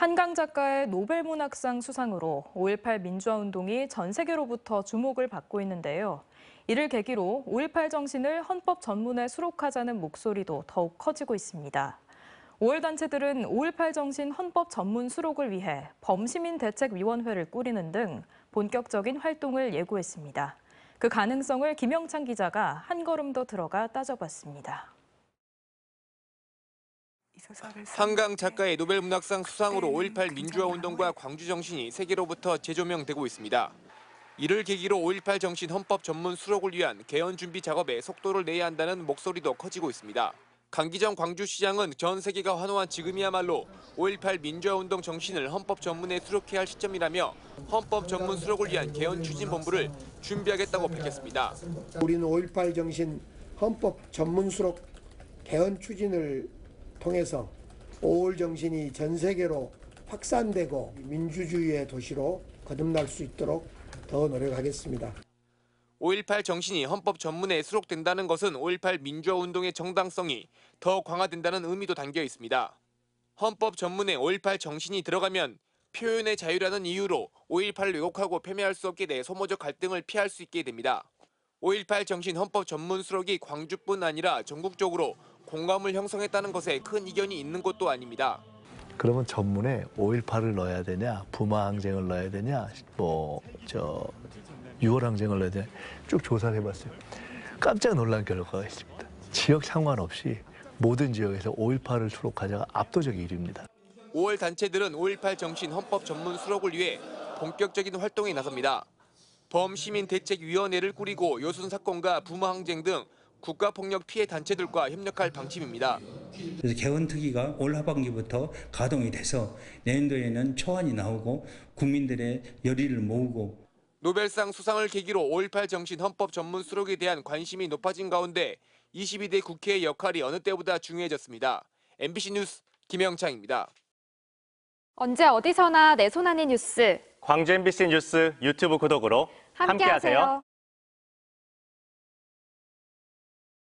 한강 작가의 노벨문학상 수상으로 5.18 민주화운동이 전 세계로부터 주목을 받고 있는데요. 이를 계기로 5.18 정신을 헌법 전문에 수록하자는 목소리도 더욱 커지고 있습니다. 5월 단체들은 5.18 정신 헌법 전문 수록을 위해 범시민 대책위원회를 꾸리는 등 본격적인 활동을 예고했습니다. 그 가능성을 김영찬 기자가 한 걸음 더 들어가 따져봤습니다. 한강 작가의 노벨문학상 수상으로 5.18 민주화운동과 광주정신이 세계로부터 재조명되고 있습니다. 이를 계기로 5.18 정신 헌법 전문 수록을 위한 개헌 준비 작업에 속도를 내야 한다는 목소리도 커지고 있습니다. 강기정 광주시장은 전 세계가 환호한 지금이야말로 5.18 민주화운동 정신을 헌법 전문에 수록해야 할 시점이라며 헌법 전문 수록을 위한 개헌 추진 본부를 준비하겠다고 밝혔습니다. 우리는 5.18 정신 헌법 전문 수록 개헌 추진을 통해서 5월 정신이 전 세계로 확산되고 민주주의의 도시로 거듭날 수 있도록 더 노력하겠습니다. 5.18 정신이 헌법 전문에 수록된다는 것은 5.18 민주화 운동의 정당성이 더 강화된다는 의미도 담겨 있습니다. 헌법 전문에 5.18 정신이 들어가면 표현의 자유라는 이유로 5.18을 왜곡하고 폄훼할 수 없게 돼 소모적 갈등을 피할 수 있게 됩니다. 5.18 정신 헌법 전문 수록이 광주뿐 아니라 전국적으로 공감을 형성했다는 것에 큰 이견이 있는 것도 아닙니다. 그러면 전문에 5.18을 넣어야 되냐, 부마 항쟁을 넣어야 되냐, 뭐저 6월 항쟁을 넣어야 되냐 쭉 조사를 해봤어요. 깜짝 놀란 결과가 있습니다. 지역 상관없이 모든 지역에서 5.18을 수록하자가 압도적 1위입니다. 5월 단체들은 5.18 정신 헌법 전문 수록을 위해 본격적인 활동에 나섭니다. 범시민대책위원회를 꾸리고 요순 사건과 부마 항쟁 등 국가폭력 피해 단체들과 협력할 방침입니다. 그래서 개헌특위가 올 하반기부터 가동이 돼서 내년도에는 초안이 나오고 국민들의 열의를 모으고 노벨상 수상을 계기로 5.18 정신 헌법 전문 수록에 대한 관심이 높아진 가운데 22대 국회의 역할이 어느 때보다 중요해졌습니다. MBC 뉴스 김영창입니다. 언제 어디서나 내 손안의 뉴스. 광주 MBC 뉴스 유튜브 구독으로 함께하세요. 함께하세요.